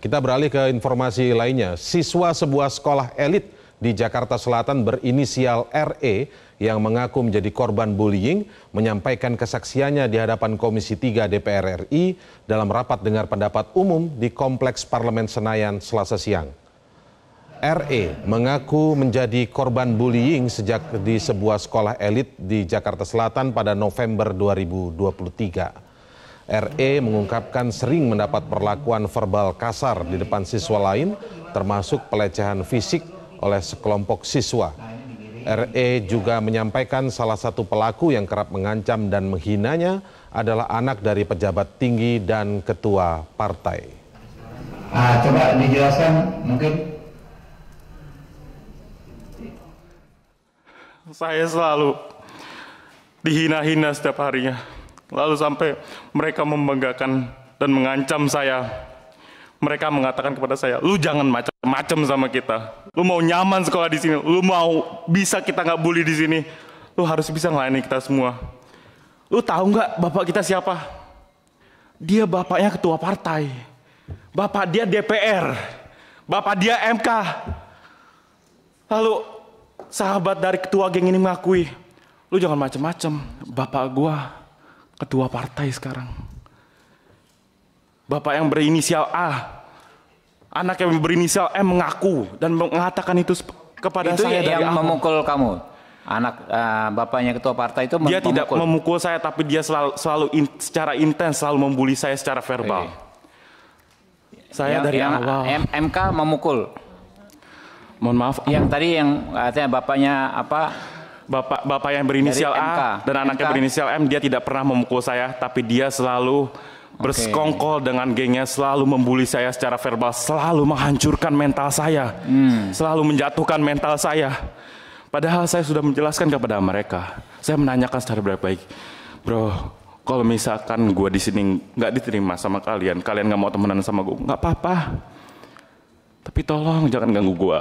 Kita beralih ke informasi lainnya. Siswa sebuah sekolah elit di Jakarta Selatan berinisial RE yang mengaku menjadi korban bullying menyampaikan kesaksiannya di hadapan Komisi 3 DPR RI dalam rapat dengar pendapat umum di Kompleks Parlemen Senayan Selasa siang. RE mengaku menjadi korban bullying sejak di sebuah sekolah elit di Jakarta Selatan pada November 2023. RE mengungkapkan sering mendapat perlakuan verbal kasar di depan siswa lain, termasuk pelecehan fisik oleh sekelompok siswa. RE juga menyampaikan salah satu pelaku yang kerap mengancam dan menghinanya adalah anak dari pejabat tinggi dan ketua partai. Nah, coba dijelaskan mungkin. Saya selalu dihina-hina setiap harinya Lalu sampai mereka membanggakan dan mengancam saya. Mereka mengatakan kepada saya, lu jangan macam-macam sama kita. Lu mau nyaman sekolah di sini, lu mau bisa kita nggak bully di sini. Lu harus bisa ngelayani kita semua. Lu tahu nggak bapak kita siapa? Dia bapaknya ketua partai. Bapak dia DPR. Bapak dia MK. Lalu sahabat dari ketua geng ini mengakui, lu jangan macam-macam, bapak gua ketua partai sekarang. Bapak yang berinisial A, anak yang berinisial M mengaku dan mengatakan itu kepada itu saya yang dari yang memukul kamu anak uh, bapaknya ketua partai itu dia tidak memukul saya tapi dia selalu, selalu in, secara intens selalu membuli saya secara verbal Oke. saya yang, dari yang awal M MK memukul mohon maaf yang tadi yang katanya bapaknya apa bapak bapak yang berinisial A dan anaknya MK. berinisial M dia tidak pernah memukul saya tapi dia selalu berskongkol okay. dengan gengnya selalu membuli saya secara verbal selalu menghancurkan mental saya hmm. selalu menjatuhkan mental saya padahal saya sudah menjelaskan kepada mereka saya menanyakan secara baik-baik bro kalau misalkan gue di sini nggak diterima sama kalian kalian nggak mau temenan sama gue nggak apa-apa tapi tolong jangan ganggu gue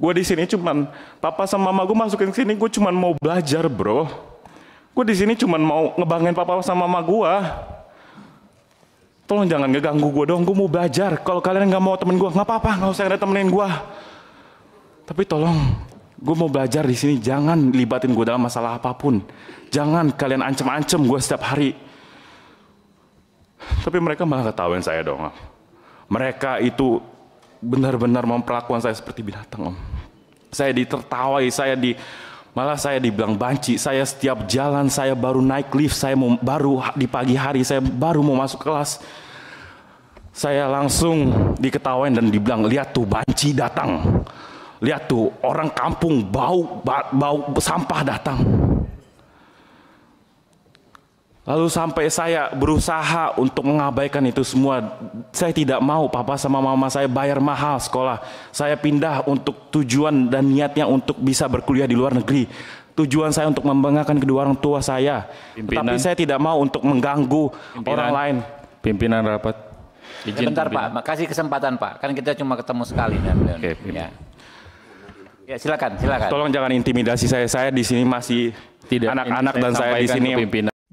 Gue di sini cuman papa sama mama gue masukin sini gue cuman mau belajar bro. Gue di sini cuman mau ngebangin papa sama mama gue. Tolong jangan ngeganggu gue dong, gue mau belajar. Kalau kalian nggak mau temen gue, nggak apa-apa, nggak usah ada temenin gue. Tapi tolong, gue mau belajar di sini. Jangan libatin gue dalam masalah apapun. Jangan kalian ancam-ancam gue setiap hari. Tapi mereka malah ketahuan saya dong. Mereka itu benar-benar memperlakukan saya seperti binatang om. Saya ditertawai, saya di malah saya dibilang banci. Saya setiap jalan saya baru naik lift, saya mau, baru di pagi hari saya baru mau masuk kelas. Saya langsung diketawain dan dibilang lihat tuh banci datang. Lihat tuh orang kampung bau bau, bau sampah datang. Lalu sampai saya berusaha untuk mengabaikan itu semua. Saya tidak mau papa sama mama saya bayar mahal sekolah. Saya pindah untuk tujuan dan niatnya untuk bisa berkuliah di luar negeri. Tujuan saya untuk membanggakan kedua orang tua saya. Pimpinan, Tetapi saya tidak mau untuk mengganggu pimpinan, orang lain. Pimpinan rapat. Eh, Izin pimpinan. Pak, kasih kesempatan Pak. Kan kita cuma ketemu sekali. Dan, okay, ya. ya silakan, silakan. Tolong jangan intimidasi saya. Saya di sini masih anak-anak dan saya, di sini